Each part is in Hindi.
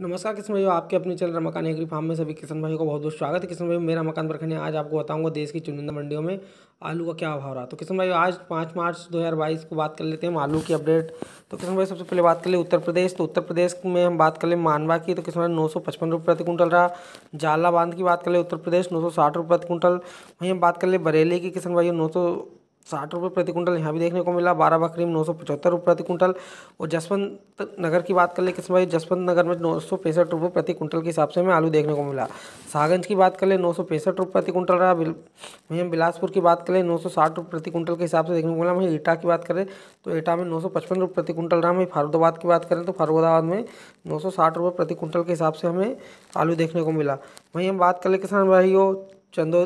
नमस्कार किशन भाई आपके अपने चैनल मकान एग्री फार्म में सभी किसान भाइयों का बहुत बहुत स्वागत है किशन भाई मेरा मकान बरखने आज आपको बताऊंगा देश की चुनिंदा मंडियों में आलू का क्या भाव रहा तो किशन भाई आज पाँच मार्च 2022 को बात कर लेते हैं आलू की अपडेट तो किशन भाई सबसे पहले बात कर ले उत्तर प्रदेश तो उत्तर प्रदेश में हम बात कर ले मानवा की तो किशन भाई नौ रुपये प्रति क्विंटल रहा झाला बांध की बात कर ले उत्तर प्रदेश नौ सौ प्रति क्विंटल वहीं हम बात कर ले बरेली की किशन भाई नौ साठ रुपये प्रति कुंटल यहाँ भी देखने को मिला बारह बकरी में नौ सौ पचहत्तर रुपये प्रति कुंटल और जसवंत नगर की बात कर ले किस्म भाई जसवंत नगर में नौ सौ पैंसठ रुपये प्रति कुंटल के हिसाब से हमें आलू देखने को मिला सागंज की बात कर ले नौ सौ पैंसठ रुपये प्रति कुंटल रहा वहीं हम बिलासपुर की बात करें नौ सौ साठ रुपये प्रति कुंटल के हिसाब से देखने को मिला वहीं ईटा की बात करें तो ईटा में नौ सौ पचपन रुपये प्रति कुंटल रहा वहीं फरूदाबाद की बात करें तो फरूदाबाद में नौ सौ साठ रुपये प्रति कुंटल के हिसाब से हमें आलू देखने को मिला वहीं हम बात कर ले किसान हो चंदो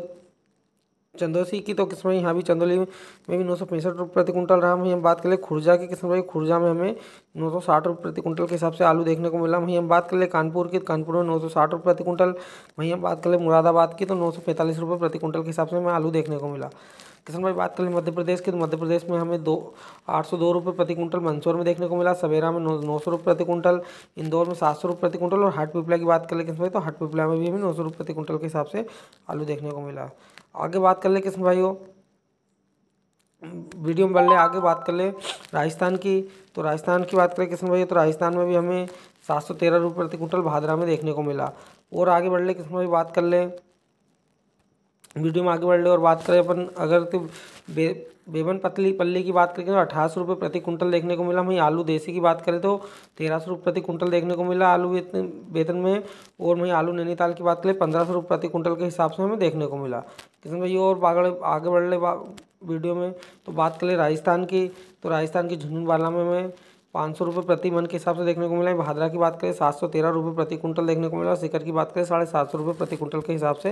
चंदौसी की तो किस्म यहाँ भी चंदौली में भी नौ सौ पैंसठ रुपये प्रति कुंटल रहा वहीं हम बात कर ले खुर्जा की किस्म रही खुर्जा में हमें नौ सौ साठ रुपये प्रति कुंटल के हिसाब से आलू देखने को मिला वहीं हम बात कर ले कानपुर की तो कानपुर में नौ सौ साठ रुपये प्रति कुंटल वहीं हम बात कर ले मुरादाबाद की तो नौ सौ पैंतालीस रुपये प्रति कुंटल के हिसाब से हमें आलू देखने को मिला किसान भाई बात करें मध्य प्रदेश की तो मध्य प्रदेश में हमें दो आठ सौ दो रुपये प्रति क्विंटल मंदसौर में देखने को मिला सवेरा में नौ नौ सौ रुपये प्रति क्विंटल इंदौर में सात सौ रुपये प्रति क्विंटल और हाट पिपला की बात कर ले किसान भाई तो हाट पिपला में भी हमें नौ सौ रुपये प्रति क्विंटल के हिसाब से आलू देखने को मिला आगे बात कर ले किसान भाइयों वीडियो में बढ़ आगे बात कर ले राजस्थान की तो राजस्थान की बात करें किसान भाई तो राजस्थान में भी हमें सात सौ तेरह रुपये प्रति क्विंटल भादरा में देखने को मिला और आगे बढ़ ले किसान भाई बात कर लें वीडियो में आगे बढ़ ले और बात करें अपन अगर तो बे बेबन पतली पल्ली की बात करें तो अठारह सौ रुपये प्रति कुंटल देखने को मिला वहीं आलू देसी की बात करें तो तेरह सौ रुपये प्रति कुंटल देखने को मिला आलू वेतन वेतन में और वहीं आलू नैनीताल की बात करें पंद्रह सौ रुपये प्रति कुंटल के हिसाब से हमें देखने को मिला किसान भाई और आगे आगे बढ़ ले वीडियो में तो बात करें राजस्थान की तो राजस्थान की झुंझुनवाला में हमें पाँच सौ रुपये प्रति मन के हिसाब से देखने को मिला है भादरा की बात करें सात सौ तेरह रुपये प्रति कुंटल देखने को मिला सिकर की बात करें साढ़े सात सौ रुपये प्रति कुंटल के हिसाब से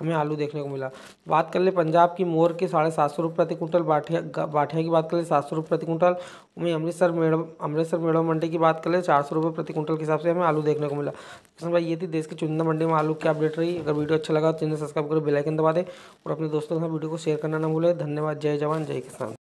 हमें आलू देखने को मिला बात कर ले पंजाब की मोर के साढ़े सात सौ रुपये प्रति कुंटल बाठिया बाठिया की बात कर ले सात सौ रुपये प्रति कुंटल वहीं अमृतसर मेड़ अमृतसर मेड़ो मंडी की बात कर ले चार सौ रुपये प्रति कुंटल के हिसाब से हमें आलू देखने को मिला किसान भाई ये थी देश की चुनिंदा मंडी में आलू की अपडेट रही अगर वीडियो अच्छा लगा तो चैनल सब्सक्राइब करो बेलाइकन दबा दें और अपने दोस्तों के साथ वीडियो को शेयर करना ना भूलें धन्यवाद जय जवान जय किसान